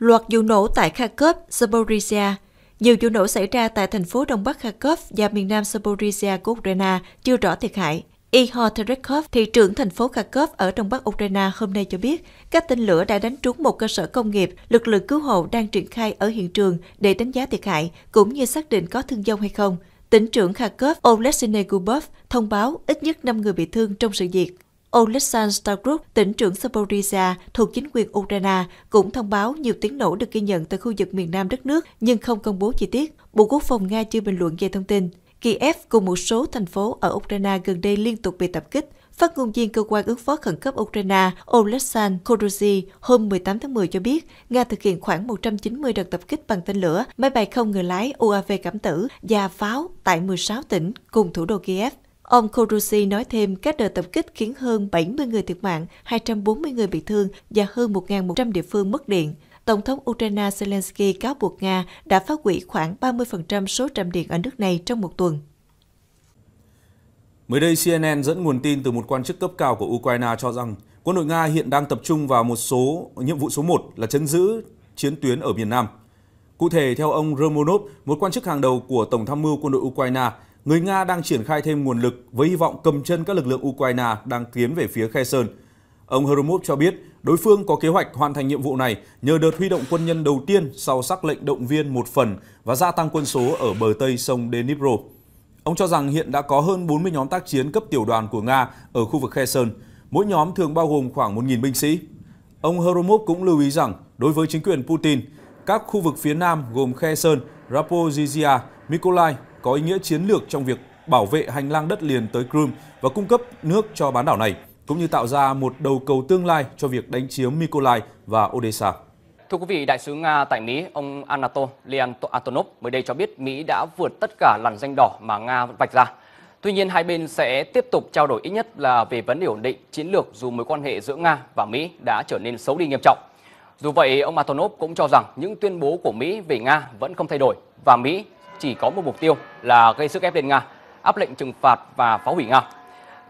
Loạt vụ nổ tại Kharkov, Zaporizhia. Nhiều vụ nổ xảy ra tại thành phố Đông Bắc Kharkov và miền Nam Zaporizhia của Ukraine chưa rõ thiệt hại. Ihor Terekov, thị trưởng thành phố Kharkov ở Đông Bắc Ukraine hôm nay cho biết, các tên lửa đã đánh trúng một cơ sở công nghiệp, lực lượng cứu hộ đang triển khai ở hiện trường để đánh giá thiệt hại, cũng như xác định có thương vong hay không. Tỉnh trưởng Kharkov Oleksiy Gubov thông báo ít nhất 5 người bị thương trong sự việc. Oleksandr Stargrub, tỉnh trưởng Zaporizhia thuộc chính quyền Ukraine, cũng thông báo nhiều tiếng nổ được ghi nhận tại khu vực miền nam đất nước nhưng không công bố chi tiết. Bộ Quốc phòng Nga chưa bình luận về thông tin. Kiev cùng một số thành phố ở Ukraine gần đây liên tục bị tập kích. Phát ngôn viên cơ quan ứng phó khẩn cấp Ukraine Oleksandr Kodozy hôm 18 tháng 10 cho biết Nga thực hiện khoảng 190 đợt tập kích bằng tên lửa, máy bay không người lái UAV cảm tử và pháo tại 16 tỉnh cùng thủ đô Kiev. Ông Kurusi nói thêm các đợt tập kích khiến hơn 70 người thiệt mạng, 240 người bị thương và hơn 1.100 địa phương mất điện. Tổng thống Ukraine Zelensky cáo buộc Nga đã phá hủy khoảng 30% số trạm điện ở nước này trong một tuần. Mới đây, CNN dẫn nguồn tin từ một quan chức cấp cao của Ukraine cho rằng quân đội Nga hiện đang tập trung vào một số nhiệm vụ số 1 là chấn giữ chiến tuyến ở miền Nam. Cụ thể, theo ông Romanov, một quan chức hàng đầu của Tổng tham mưu quân đội Ukraine, người Nga đang triển khai thêm nguồn lực với hy vọng cầm chân các lực lượng Ukraine đang tiến về phía Kherson. Ông Horomov cho biết đối phương có kế hoạch hoàn thành nhiệm vụ này nhờ đợt huy động quân nhân đầu tiên sau sắc lệnh động viên một phần và gia tăng quân số ở bờ tây sông Dnipro. Ông cho rằng hiện đã có hơn 40 nhóm tác chiến cấp tiểu đoàn của Nga ở khu vực Kherson, mỗi nhóm thường bao gồm khoảng 1.000 binh sĩ. Ông Horomov cũng lưu ý rằng đối với chính quyền Putin, các khu vực phía nam gồm Kherson, Zaporizhia, Mykolaiv có ý nghĩa chiến lược trong việc bảo vệ hành lang đất liền tới Crimea và cung cấp nước cho bán đảo này, cũng như tạo ra một đầu cầu tương lai cho việc đánh chiếm Mykolaiv và Odessa. Thưa quý vị, Đại sứ Nga tại Mỹ, ông Anatoly Antonov mới đây cho biết Mỹ đã vượt tất cả làn danh đỏ mà Nga vạch ra. Tuy nhiên, hai bên sẽ tiếp tục trao đổi ít nhất là về vấn đề ổn định chiến lược dù mối quan hệ giữa Nga và Mỹ đã trở nên xấu đi nghiêm trọng. Dù vậy, ông Antonov cũng cho rằng những tuyên bố của Mỹ về Nga vẫn không thay đổi và Mỹ chỉ có một mục tiêu là gây sức ép lên Nga, áp lệnh trừng phạt và phá hủy Nga.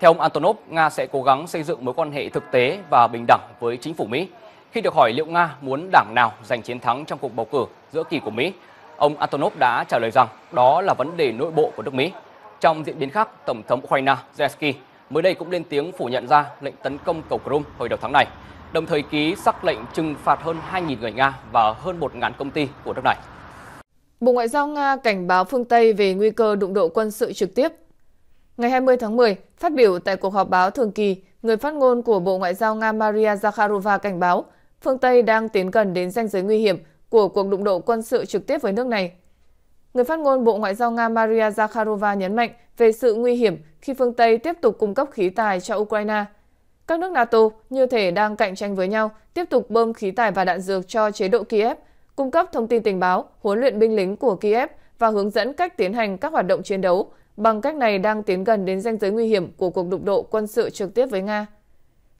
Theo ông Antonov, Nga sẽ cố gắng xây dựng mối quan hệ thực tế và bình đẳng với chính phủ Mỹ. Khi được hỏi liệu Nga muốn đảng nào giành chiến thắng trong cuộc bầu cử giữa kỳ của Mỹ, ông Antonov đã trả lời rằng đó là vấn đề nội bộ của nước Mỹ. Trong diễn biến khác, Tổng thống Ukraine Zelensky mới đây cũng lên tiếng phủ nhận ra lệnh tấn công cầu Crimea hồi đầu tháng này, đồng thời ký sắc lệnh trừng phạt hơn 2.000 người Nga và hơn 1.000 công ty của nước này. Bộ Ngoại giao Nga cảnh báo phương Tây về nguy cơ đụng độ quân sự trực tiếp. Ngày 20 tháng 10, phát biểu tại cuộc họp báo thường kỳ, người phát ngôn của Bộ Ngoại giao Nga Maria Zakharova cảnh báo phương Tây đang tiến gần đến ranh giới nguy hiểm của cuộc đụng độ quân sự trực tiếp với nước này. Người phát ngôn Bộ Ngoại giao Nga Maria Zakharova nhấn mạnh về sự nguy hiểm khi phương Tây tiếp tục cung cấp khí tài cho Ukraine. Các nước NATO như thể đang cạnh tranh với nhau, tiếp tục bơm khí tài và đạn dược cho chế độ Kiev – cung cấp thông tin tình báo, huấn luyện binh lính của Kiev và hướng dẫn cách tiến hành các hoạt động chiến đấu, bằng cách này đang tiến gần đến ranh giới nguy hiểm của cuộc đụng độ quân sự trực tiếp với Nga.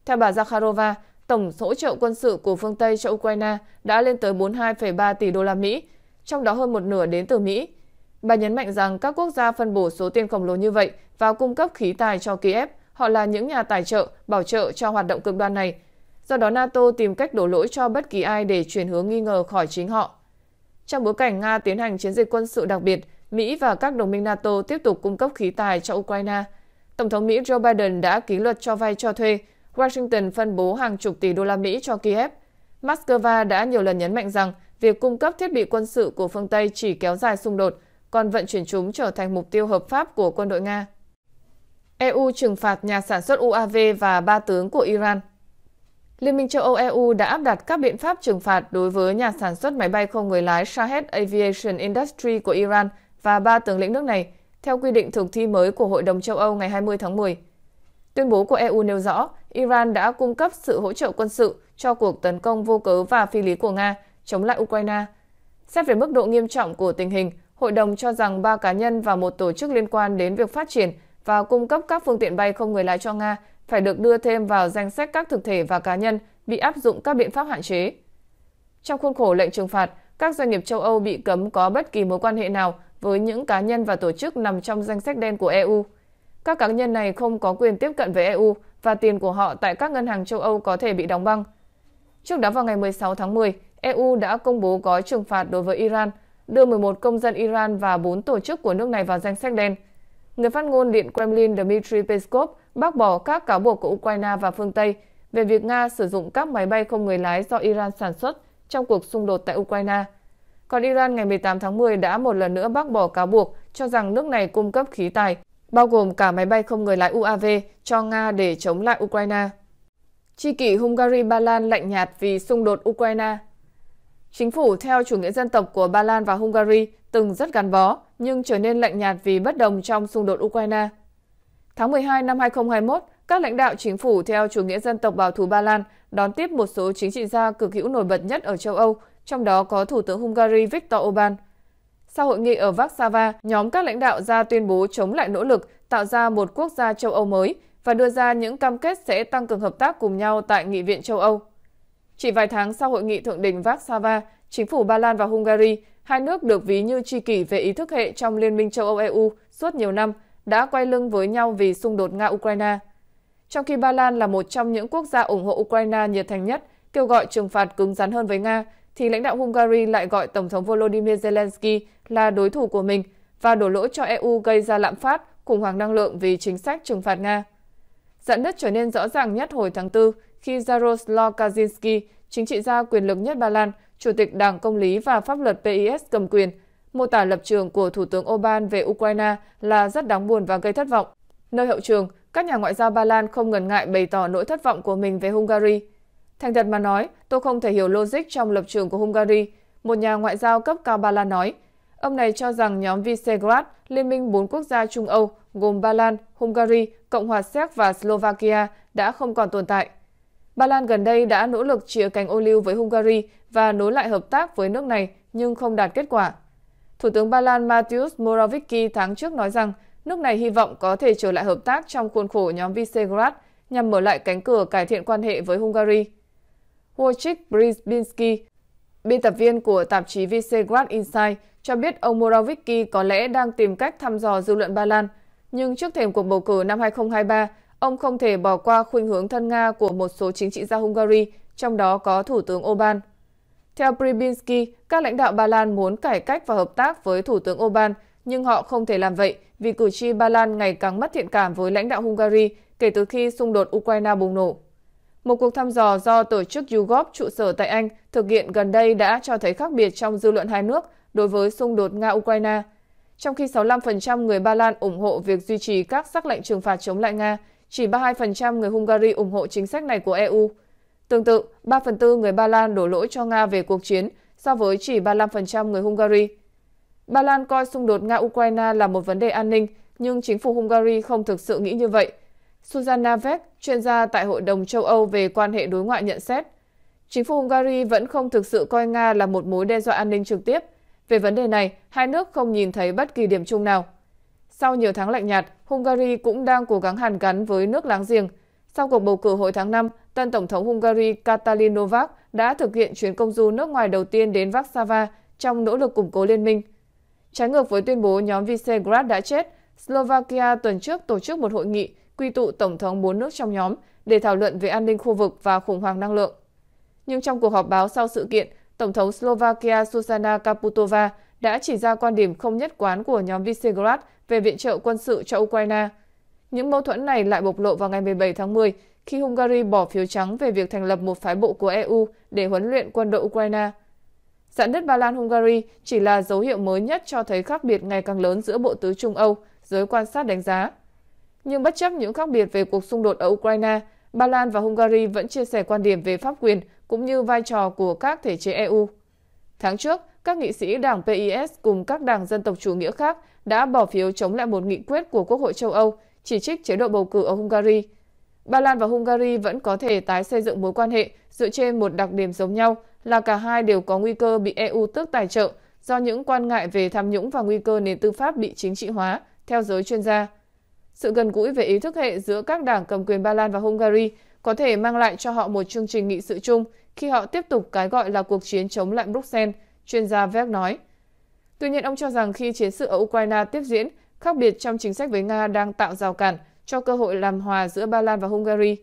Theo bà Zakharova, tổng hỗ trợ quân sự của phương Tây cho Ukraine đã lên tới 42,3 tỷ đô la Mỹ, trong đó hơn một nửa đến từ Mỹ. Bà nhấn mạnh rằng các quốc gia phân bổ số tiền khổng lồ như vậy vào cung cấp khí tài cho Kiev, họ là những nhà tài trợ, bảo trợ cho hoạt động cực đoan này, Do đó NATO tìm cách đổ lỗi cho bất kỳ ai để chuyển hướng nghi ngờ khỏi chính họ. Trong bối cảnh Nga tiến hành chiến dịch quân sự đặc biệt, Mỹ và các đồng minh NATO tiếp tục cung cấp khí tài cho Ukraine. Tổng thống Mỹ Joe Biden đã ký luật cho vay cho thuê, Washington phân bố hàng chục tỷ đô la Mỹ cho Kiev. Moscow đã nhiều lần nhấn mạnh rằng việc cung cấp thiết bị quân sự của phương Tây chỉ kéo dài xung đột, còn vận chuyển chúng trở thành mục tiêu hợp pháp của quân đội Nga. EU trừng phạt nhà sản xuất UAV và ba tướng của Iran Liên minh châu Âu EU đã áp đặt các biện pháp trừng phạt đối với nhà sản xuất máy bay không người lái Shahed Aviation Industry của Iran và ba tướng lĩnh nước này, theo quy định thực thi mới của Hội đồng châu Âu ngày 20 tháng 10. Tuyên bố của EU nêu rõ, Iran đã cung cấp sự hỗ trợ quân sự cho cuộc tấn công vô cớ và phi lý của Nga chống lại Ukraine. Xét về mức độ nghiêm trọng của tình hình, Hội đồng cho rằng ba cá nhân và một tổ chức liên quan đến việc phát triển và cung cấp các phương tiện bay không người lái cho Nga phải được đưa thêm vào danh sách các thực thể và cá nhân bị áp dụng các biện pháp hạn chế. Trong khuôn khổ lệnh trừng phạt, các doanh nghiệp châu Âu bị cấm có bất kỳ mối quan hệ nào với những cá nhân và tổ chức nằm trong danh sách đen của EU. Các cá nhân này không có quyền tiếp cận với EU và tiền của họ tại các ngân hàng châu Âu có thể bị đóng băng. Trước đó vào ngày 16 tháng 10, EU đã công bố gói trừng phạt đối với Iran, đưa 11 công dân Iran và 4 tổ chức của nước này vào danh sách đen – Người phát ngôn Điện Kremlin Dmitry Peskov bác bỏ các cáo buộc của Ukraine và phương Tây về việc Nga sử dụng các máy bay không người lái do Iran sản xuất trong cuộc xung đột tại Ukraine. Còn Iran ngày 18 tháng 10 đã một lần nữa bác bỏ cáo buộc cho rằng nước này cung cấp khí tài, bao gồm cả máy bay không người lái UAV cho Nga để chống lại Ukraine. Tri kỷ Hungary Ba Lan lạnh nhạt vì xung đột Ukraine Chính phủ theo chủ nghĩa dân tộc của Ba Lan và Hungary từng rất gắn bó, nhưng trở nên lạnh nhạt vì bất đồng trong xung đột Ukraine. Tháng 12 năm 2021, các lãnh đạo chính phủ theo chủ nghĩa dân tộc bảo thủ Ba Lan đón tiếp một số chính trị gia cực hữu nổi bật nhất ở châu Âu, trong đó có Thủ tướng Hungary Viktor Orbán. Sau hội nghị ở Warsaw, nhóm các lãnh đạo ra tuyên bố chống lại nỗ lực tạo ra một quốc gia châu Âu mới và đưa ra những cam kết sẽ tăng cường hợp tác cùng nhau tại Nghị viện châu Âu. Chỉ vài tháng sau hội nghị thượng đỉnh Warsaw, Chính phủ Ba Lan và Hungary, hai nước được ví như tri kỷ về ý thức hệ trong Liên minh châu Âu-EU suốt nhiều năm, đã quay lưng với nhau vì xung đột Nga-Ukraine. Trong khi Ba Lan là một trong những quốc gia ủng hộ Ukraine nhiệt thành nhất, kêu gọi trừng phạt cứng rắn hơn với Nga, thì lãnh đạo Hungary lại gọi Tổng thống Volodymyr Zelensky là đối thủ của mình và đổ lỗi cho EU gây ra lạm phát, khủng hoảng năng lượng vì chính sách trừng phạt Nga. Dạn nứt trở nên rõ ràng nhất hồi tháng 4 khi Jaroslaw Kaczynski, chính trị gia quyền lực nhất Ba Lan, Chủ tịch Đảng Công lý và Pháp luật PIS cầm quyền, mô tả lập trường của Thủ tướng Orbán về Ukraine là rất đáng buồn và gây thất vọng. Nơi hậu trường, các nhà ngoại giao Ba Lan không ngần ngại bày tỏ nỗi thất vọng của mình về Hungary. Thành thật mà nói, tôi không thể hiểu logic trong lập trường của Hungary, một nhà ngoại giao cấp cao Ba Lan nói. Ông này cho rằng nhóm Visegrad, liên minh bốn quốc gia Trung Âu gồm Ba Lan, Hungary, Cộng hòa Séc và Slovakia đã không còn tồn tại. Ba Lan gần đây đã nỗ lực chia cành ô liu với Hungary và nối lại hợp tác với nước này nhưng không đạt kết quả. Thủ tướng Ba Lan Mateusz Morawiecki tháng trước nói rằng nước này hy vọng có thể trở lại hợp tác trong khuôn khổ nhóm Visegrad nhằm mở lại cánh cửa cải thiện quan hệ với Hungary. Wojciech Brzezinski, biên tập viên của tạp chí Visegrad Insight, cho biết ông Morawiecki có lẽ đang tìm cách thăm dò dư luận Ba Lan, nhưng trước thềm cuộc bầu cử năm 2023, Ông không thể bỏ qua khuynh hướng thân Nga của một số chính trị gia Hungary, trong đó có Thủ tướng Orbán. Theo Pribinsky, các lãnh đạo Ba Lan muốn cải cách và hợp tác với Thủ tướng Orbán, nhưng họ không thể làm vậy vì cử tri Ba Lan ngày càng mất thiện cảm với lãnh đạo Hungary kể từ khi xung đột Ukraine bùng nổ. Một cuộc thăm dò do tổ chức YouGov trụ sở tại Anh thực hiện gần đây đã cho thấy khác biệt trong dư luận hai nước đối với xung đột Nga-Ukraine. Trong khi 65% người Ba Lan ủng hộ việc duy trì các sắc lệnh trừng phạt chống lại Nga, chỉ 32% người Hungary ủng hộ chính sách này của EU. Tương tự, 3 phần tư người Ba Lan đổ lỗi cho Nga về cuộc chiến so với chỉ 35% người Hungary. Ba Lan coi xung đột Nga-Ukraine là một vấn đề an ninh, nhưng chính phủ Hungary không thực sự nghĩ như vậy. Susanna Vek, chuyên gia tại Hội đồng châu Âu về quan hệ đối ngoại nhận xét, chính phủ Hungary vẫn không thực sự coi Nga là một mối đe dọa an ninh trực tiếp. Về vấn đề này, hai nước không nhìn thấy bất kỳ điểm chung nào. Sau nhiều tháng lạnh nhạt, Hungary cũng đang cố gắng hàn gắn với nước láng giềng. Sau cuộc bầu cử hồi tháng 5, tân Tổng thống Hungary Katalin Novak đã thực hiện chuyến công du nước ngoài đầu tiên đến Warsaw trong nỗ lực củng cố liên minh. Trái ngược với tuyên bố nhóm Visegrad đã chết, Slovakia tuần trước tổ chức một hội nghị quy tụ Tổng thống bốn nước trong nhóm để thảo luận về an ninh khu vực và khủng hoảng năng lượng. Nhưng trong cuộc họp báo sau sự kiện, Tổng thống Slovakia Susana Kaputova đã chỉ ra quan điểm không nhất quán của nhóm Visegrad về viện trợ quân sự cho Ukraine. Những mâu thuẫn này lại bộc lộ vào ngày 17 tháng 10 khi Hungary bỏ phiếu trắng về việc thành lập một phái bộ của EU để huấn luyện quân đội Ukraine. Giãn đất Ba Lan-Hungary chỉ là dấu hiệu mới nhất cho thấy khác biệt ngày càng lớn giữa bộ tứ Trung Âu, giới quan sát đánh giá. Nhưng bất chấp những khác biệt về cuộc xung đột ở Ukraine, Ba Lan và Hungary vẫn chia sẻ quan điểm về pháp quyền cũng như vai trò của các thể chế EU. Tháng trước, các nghị sĩ đảng PIS cùng các đảng dân tộc chủ nghĩa khác đã bỏ phiếu chống lại một nghị quyết của Quốc hội châu Âu chỉ trích chế độ bầu cử ở Hungary. Ba Lan và Hungary vẫn có thể tái xây dựng mối quan hệ dựa trên một đặc điểm giống nhau là cả hai đều có nguy cơ bị EU tước tài trợ do những quan ngại về tham nhũng và nguy cơ nền tư pháp bị chính trị hóa, theo giới chuyên gia. Sự gần gũi về ý thức hệ giữa các đảng cầm quyền Ba Lan và Hungary có thể mang lại cho họ một chương trình nghị sự chung khi họ tiếp tục cái gọi là cuộc chiến chống lại Bruxelles chuyên gia Vec nói. Tuy nhiên, ông cho rằng khi chiến sự ở Ukraine tiếp diễn, khác biệt trong chính sách với Nga đang tạo rào cản cho cơ hội làm hòa giữa Ba Lan và Hungary.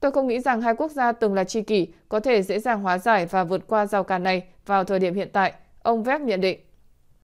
Tôi không nghĩ rằng hai quốc gia từng là tri kỷ có thể dễ dàng hóa giải và vượt qua rào cản này vào thời điểm hiện tại, ông Vec nhận định.